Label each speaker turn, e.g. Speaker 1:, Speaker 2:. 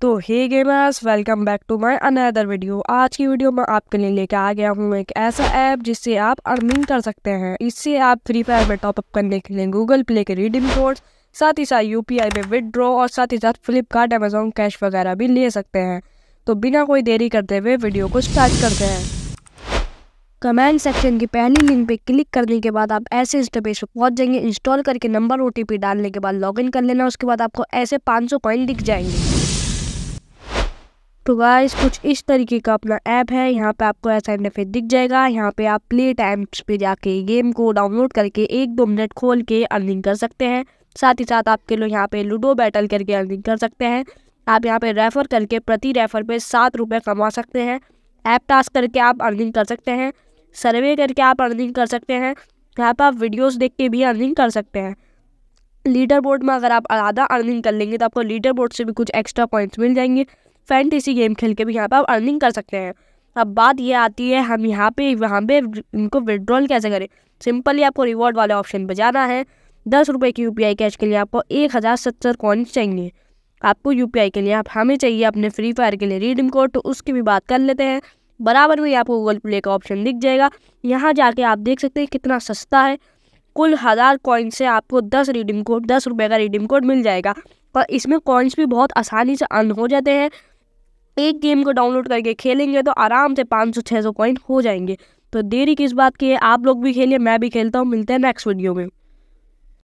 Speaker 1: तो hey gamers welcome back to my another video आज की वीडियो में आपके लिए लेके आ गया हूँ एक ऐसा ऐप जिससे आप अर्निंग कर सकते हैं इससे आप फ्री फायर में टॉपअप करने के लिए गूगल प्ले के रिडीम कोड साथ ही साथ यू में विदड्रॉ और साथ ही साथ फ्लिपकार्ट अमेजोन कैश वगैरह भी ले सकते हैं तो बिना कोई देरी करते हुए वीडियो को स्टार्ट करते हैं कमेंट सेक्शन की पहली लिंक पे क्लिक करने के बाद आप ऐसे इंस्टापेज पर पहुंच जाएंगे इंस्टॉल करके नंबर ओटीपी डालने के बाद लॉगिन कर लेना उसके बाद आपको ऐसे 500 पॉइंट दिख जाएंगे तो गाइस कुछ इस तरीके का अपना ऐप है यहाँ पे आपको ऐसा इंटरफेस दिख जाएगा यहाँ पे आप प्ले टाइम पे जाके गेम को डाउनलोड करके एक दो मिनट खोल के अर्निंग कर सकते हैं साथ ही साथ आपके लोग यहाँ पे लूडो बैटल करके अर्निंग कर सकते हैं आप यहाँ पे रेफ़र करके प्रति रेफ़र पे सात रुपये कमा सकते हैं ऐप टास्क करके आप अर्निंग कर सकते हैं सर्वे करके आप अर्निंग कर सकते हैं यहाँ पर आप वीडियोस देख के भी अर्निंग कर सकते हैं लीडर बोर्ड में अगर आप आधा अर्निंग कर लेंगे तो आपको लीडर बोर्ड से भी कुछ एक्स्ट्रा पॉइंट्स मिल जाएंगे फैंटेसी गेम खेल के भी यहाँ पर आप अर्निंग कर सकते हैं अब बात ये आती है हम यहाँ पे वहाँ पे इनको विड्रॉल कैसे करें सिंपली आपको रिवॉर्ड वाले ऑप्शन पर जाना है दस रुपये की यू कैश के लिए आपको एक हज़ार सत्तर कॉइन्स चाहिए आपको यू के लिए आप हमें चाहिए अपने फ्री फायर के लिए रीडिंग कोड तो उसकी भी बात कर लेते हैं बराबर में आपको गूगल प्ले का ऑप्शन दिख जाएगा यहाँ जाके आप देख सकते हैं कितना सस्ता है कुल हज़ार कॉइन से आपको दस रिडीम कोड दस रुपये का रिडीम कोड मिल जाएगा और इसमें कॉइन्स भी बहुत आसानी से अर्न हो जाते हैं एक गेम को डाउनलोड करके खेलेंगे तो आराम से पाँच सौ छः सौ पॉइंट हो जाएंगे तो देरी किस बात की है आप लोग भी खेलिए मैं भी खेलता हूँ मिलते हैं नेक्स्ट वीडियो में